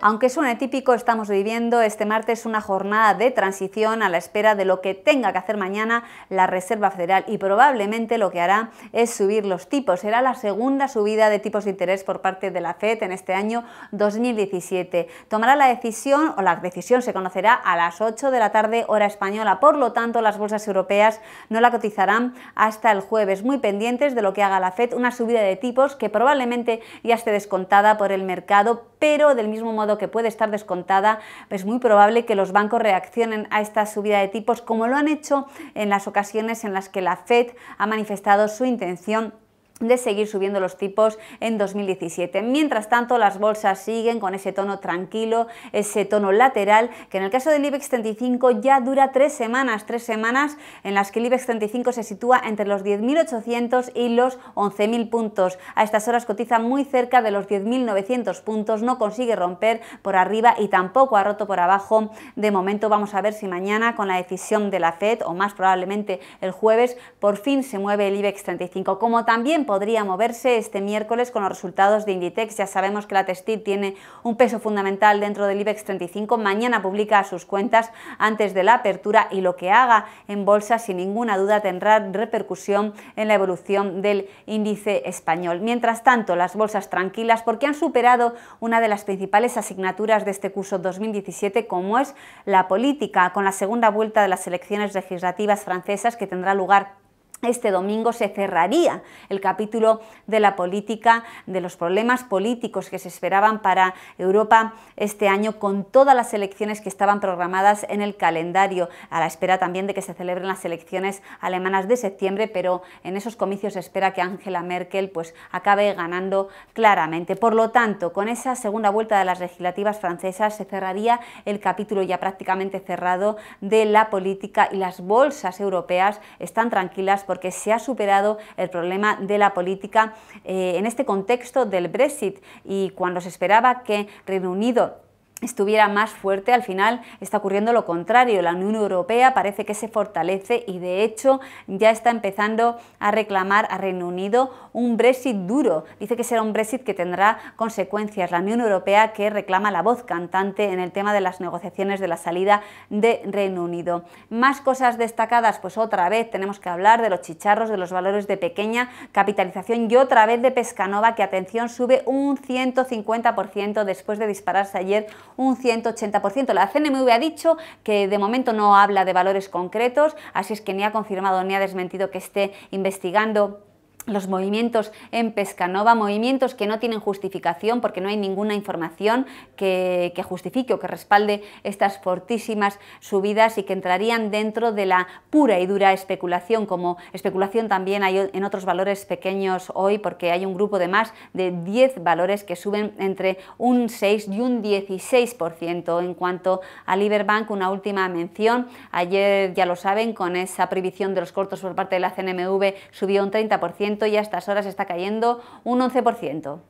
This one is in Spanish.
Aunque suene típico, estamos viviendo este martes una jornada de transición a la espera de lo que tenga que hacer mañana la Reserva Federal y probablemente lo que hará es subir los tipos. Será la segunda subida de tipos de interés por parte de la FED en este año 2017. Tomará la decisión o la decisión se conocerá a las 8 de la tarde hora española. Por lo tanto, las bolsas europeas no la cotizarán hasta el jueves, muy pendientes de lo que haga la FED, una subida de tipos que probablemente ya esté descontada por el mercado pero del mismo modo que puede estar descontada, es muy probable que los bancos reaccionen a esta subida de tipos como lo han hecho en las ocasiones en las que la Fed ha manifestado su intención de seguir subiendo los tipos en 2017. Mientras tanto, las bolsas siguen con ese tono tranquilo, ese tono lateral, que en el caso del IBEX 35 ya dura tres semanas, tres semanas en las que el IBEX 35 se sitúa entre los 10.800 y los 11.000 puntos. A estas horas cotiza muy cerca de los 10.900 puntos, no consigue romper por arriba y tampoco ha roto por abajo. De momento vamos a ver si mañana con la decisión de la FED o más probablemente el jueves por fin se mueve el IBEX 35. Como también podría moverse este miércoles con los resultados de Inditex. Ya sabemos que la textil tiene un peso fundamental dentro del IBEX 35. Mañana publica sus cuentas antes de la apertura y lo que haga en bolsa sin ninguna duda tendrá repercusión en la evolución del índice español. Mientras tanto, las bolsas tranquilas porque han superado una de las principales asignaturas de este curso 2017 como es la política, con la segunda vuelta de las elecciones legislativas francesas que tendrá lugar este domingo se cerraría el capítulo de la política, de los problemas políticos que se esperaban para Europa este año con todas las elecciones que estaban programadas en el calendario, a la espera también de que se celebren las elecciones alemanas de septiembre, pero en esos comicios se espera que Angela Merkel pues acabe ganando claramente. Por lo tanto, con esa segunda vuelta de las legislativas francesas se cerraría el capítulo ya prácticamente cerrado de la política y las bolsas europeas están tranquilas porque se ha superado el problema de la política eh, en este contexto del Brexit y cuando se esperaba que Reino Unido estuviera más fuerte, al final está ocurriendo lo contrario. La Unión Europea parece que se fortalece y de hecho ya está empezando a reclamar a Reino Unido un Brexit duro. Dice que será un Brexit que tendrá consecuencias. La Unión Europea que reclama la voz cantante en el tema de las negociaciones de la salida de Reino Unido. Más cosas destacadas, pues otra vez tenemos que hablar de los chicharros, de los valores de pequeña capitalización y otra vez de Pescanova que atención sube un 150% después de dispararse ayer un 180%. La CNMV ha dicho que de momento no habla de valores concretos, así es que ni ha confirmado ni ha desmentido que esté investigando los movimientos en Pescanova, movimientos que no tienen justificación porque no hay ninguna información que, justifique o que respalde estas fortísimas subidas y que entrarían dentro de la pura y dura especulación, como especulación también hay en otros valores pequeños hoy porque hay un grupo de más de 10 valores que suben entre un 6 y un 16%. En cuanto a LiberBank, una última mención, ayer ya lo saben, con esa prohibición de los cortos por parte de la CNMV subió un 30%, y a estas horas está cayendo un 11%.